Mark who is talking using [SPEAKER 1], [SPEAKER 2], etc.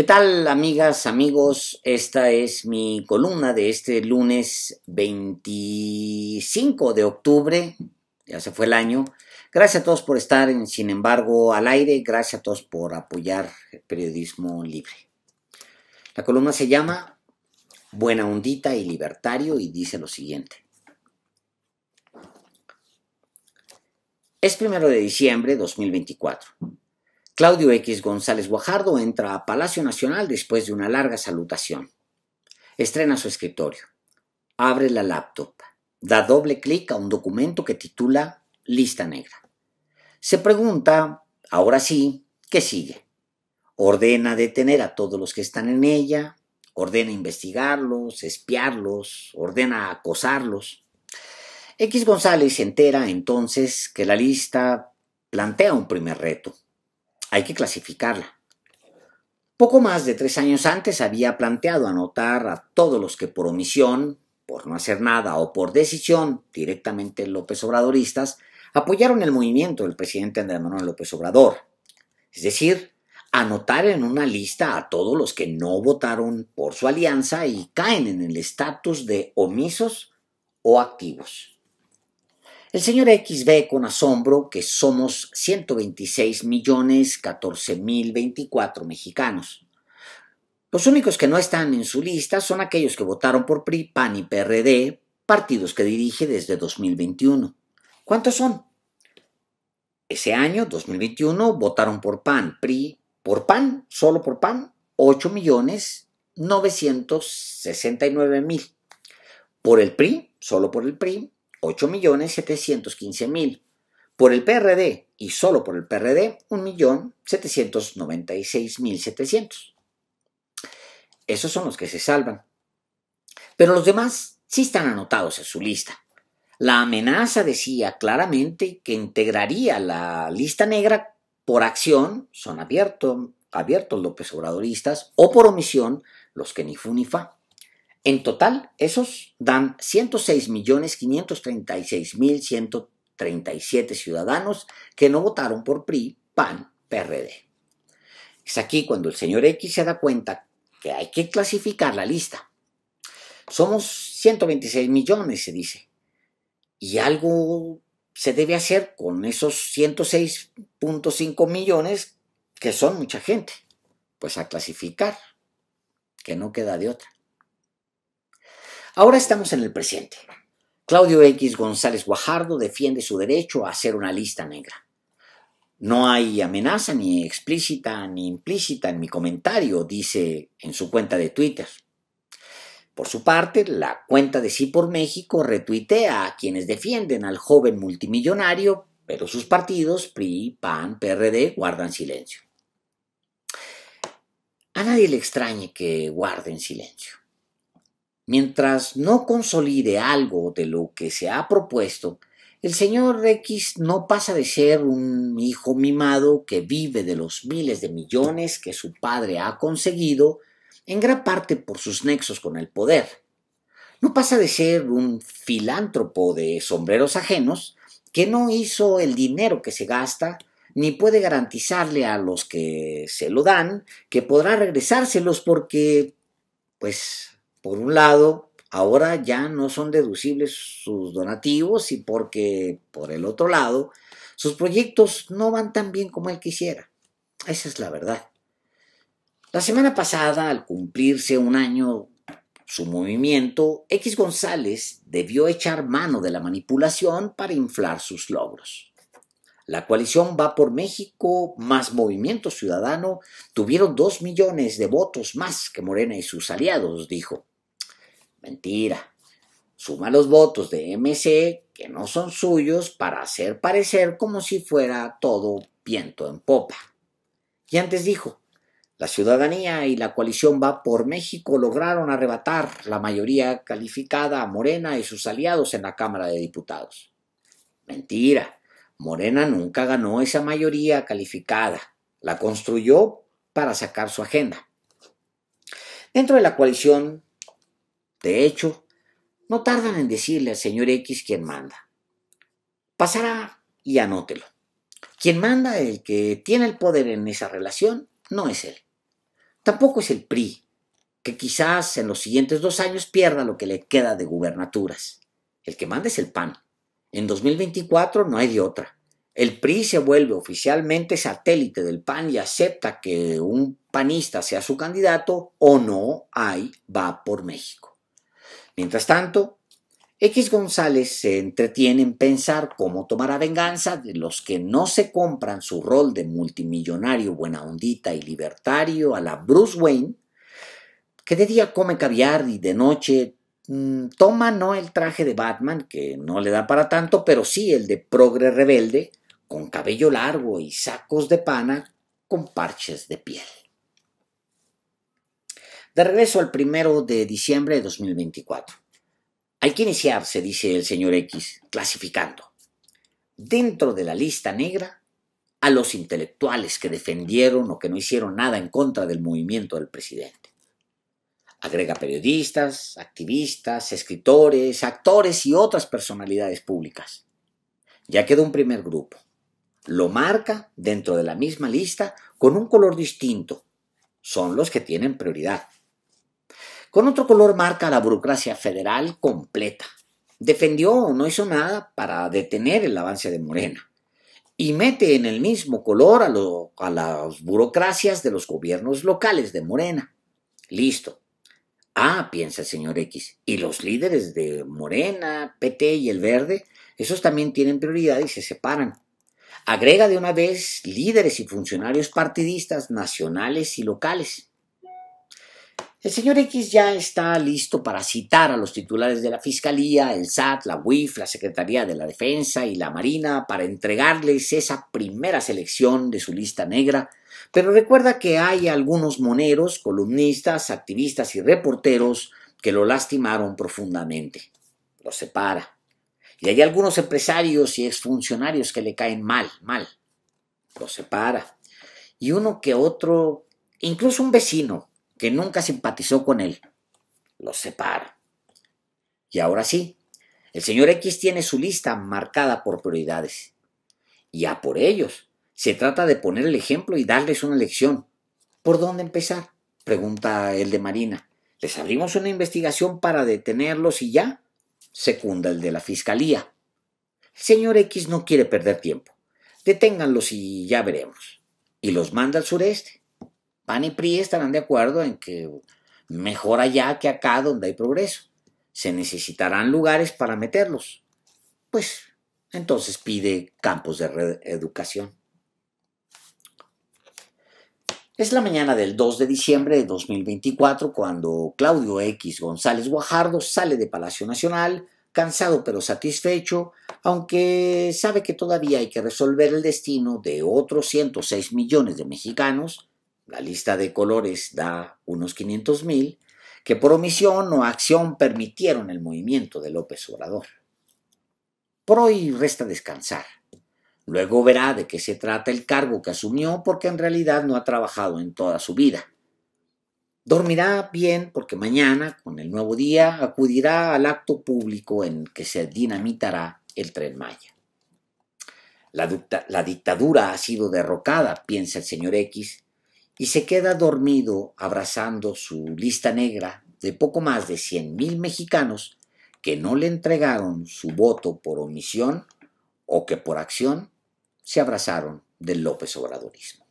[SPEAKER 1] ¿Qué tal amigas, amigos? Esta es mi columna de este lunes 25 de octubre, ya se fue el año. Gracias a todos por estar, sin embargo, al aire, gracias a todos por apoyar el periodismo libre. La columna se llama Buena hondita y libertario y dice lo siguiente. Es primero de diciembre de 2024. Claudio X González Guajardo entra a Palacio Nacional después de una larga salutación. Estrena su escritorio. Abre la laptop. Da doble clic a un documento que titula Lista Negra. Se pregunta, ahora sí, ¿qué sigue? Ordena detener a todos los que están en ella, ordena investigarlos, espiarlos, ordena acosarlos. X González se entera entonces que la lista plantea un primer reto, hay que clasificarla. Poco más de tres años antes había planteado anotar a todos los que por omisión, por no hacer nada o por decisión directamente López Obradoristas, apoyaron el movimiento del presidente Andrés Manuel López Obrador. Es decir, anotar en una lista a todos los que no votaron por su alianza y caen en el estatus de omisos o activos. El señor X ve con asombro que somos 126 millones 14 mil mexicanos. Los únicos que no están en su lista son aquellos que votaron por PRI, PAN y PRD, partidos que dirige desde 2021. ¿Cuántos son? Ese año, 2021, votaron por PAN, PRI, por PAN, solo por PAN, 8 millones 969 mil. Por el PRI, solo por el PRI, 8.715.000. Por el PRD y solo por el PRD, 1.796.700. Esos son los que se salvan. Pero los demás sí están anotados en su lista. La amenaza decía claramente que integraría la lista negra por acción, son abiertos, abiertos López Obradoristas, o por omisión, los que ni fu ni fa. En total, esos dan 106.536.137 ciudadanos que no votaron por PRI, PAN, PRD. Es aquí cuando el señor X se da cuenta que hay que clasificar la lista. Somos 126 millones, se dice. Y algo se debe hacer con esos 106.5 millones que son mucha gente. Pues a clasificar, que no queda de otra. Ahora estamos en el presente. Claudio X González Guajardo defiende su derecho a hacer una lista negra. No hay amenaza ni explícita ni implícita en mi comentario, dice en su cuenta de Twitter. Por su parte, la cuenta de Sí por México retuitea a quienes defienden al joven multimillonario, pero sus partidos, PRI, PAN, PRD, guardan silencio. A nadie le extrañe que guarden silencio. Mientras no consolide algo de lo que se ha propuesto, el señor X no pasa de ser un hijo mimado que vive de los miles de millones que su padre ha conseguido, en gran parte por sus nexos con el poder. No pasa de ser un filántropo de sombreros ajenos que no hizo el dinero que se gasta, ni puede garantizarle a los que se lo dan que podrá regresárselos porque, pues, por un lado, ahora ya no son deducibles sus donativos y porque, por el otro lado, sus proyectos no van tan bien como él quisiera. Esa es la verdad. La semana pasada, al cumplirse un año su movimiento, X González debió echar mano de la manipulación para inflar sus logros. La coalición Va por México más Movimiento Ciudadano tuvieron dos millones de votos más que Morena y sus aliados, dijo. Mentira. Suma los votos de MC, que no son suyos, para hacer parecer como si fuera todo viento en popa. Y antes dijo, la ciudadanía y la coalición va por México lograron arrebatar la mayoría calificada a Morena y sus aliados en la Cámara de Diputados. Mentira. Morena nunca ganó esa mayoría calificada. La construyó para sacar su agenda. Dentro de la coalición de hecho, no tardan en decirle al señor X quien manda. Pasará y anótelo. Quien manda, el que tiene el poder en esa relación, no es él. Tampoco es el PRI, que quizás en los siguientes dos años pierda lo que le queda de gubernaturas. El que manda es el PAN. En 2024 no hay de otra. El PRI se vuelve oficialmente satélite del PAN y acepta que un panista sea su candidato o no hay va por México. Mientras tanto, X González se entretiene en pensar cómo tomará venganza de los que no se compran su rol de multimillonario buena ondita y libertario a la Bruce Wayne, que de día come caviar y de noche mm, toma no el traje de Batman, que no le da para tanto, pero sí el de progre rebelde, con cabello largo y sacos de pana con parches de piel de regreso al primero de diciembre de 2024. Hay que iniciarse, dice el señor X, clasificando dentro de la lista negra a los intelectuales que defendieron o que no hicieron nada en contra del movimiento del presidente. Agrega periodistas, activistas, escritores, actores y otras personalidades públicas. Ya quedó un primer grupo. Lo marca dentro de la misma lista con un color distinto. Son los que tienen prioridad. Con otro color marca la burocracia federal completa. Defendió, o no hizo nada para detener el avance de Morena. Y mete en el mismo color a, a las burocracias de los gobiernos locales de Morena. Listo. Ah, piensa el señor X. Y los líderes de Morena, PT y el Verde, esos también tienen prioridad y se separan. Agrega de una vez líderes y funcionarios partidistas nacionales y locales. El señor X ya está listo para citar a los titulares de la Fiscalía, el SAT, la UIF, la Secretaría de la Defensa y la Marina para entregarles esa primera selección de su lista negra, pero recuerda que hay algunos moneros, columnistas, activistas y reporteros que lo lastimaron profundamente. Lo separa. Y hay algunos empresarios y exfuncionarios que le caen mal, mal. Lo separa. Y uno que otro, incluso un vecino, que nunca simpatizó con él. Los separa. Y ahora sí, el señor X tiene su lista marcada por prioridades. Y por ellos. Se trata de poner el ejemplo y darles una lección. ¿Por dónde empezar? pregunta el de Marina. ¿Les abrimos una investigación para detenerlos y ya? secunda el de la Fiscalía. El señor X no quiere perder tiempo. Deténganlos y ya veremos. Y los manda al sureste. PAN y PRI estarán de acuerdo en que mejor allá que acá donde hay progreso. Se necesitarán lugares para meterlos. Pues entonces pide campos de reeducación. Es la mañana del 2 de diciembre de 2024 cuando Claudio X González Guajardo sale de Palacio Nacional, cansado pero satisfecho, aunque sabe que todavía hay que resolver el destino de otros 106 millones de mexicanos la lista de colores da unos 500.000 que por omisión o acción permitieron el movimiento de López Obrador. Por hoy resta descansar. Luego verá de qué se trata el cargo que asumió porque en realidad no ha trabajado en toda su vida. Dormirá bien porque mañana, con el nuevo día, acudirá al acto público en que se dinamitará el tren Maya. La, la dictadura ha sido derrocada, piensa el señor X, y se queda dormido abrazando su lista negra de poco más de 100.000 mil mexicanos que no le entregaron su voto por omisión o que por acción se abrazaron del López Obradorismo.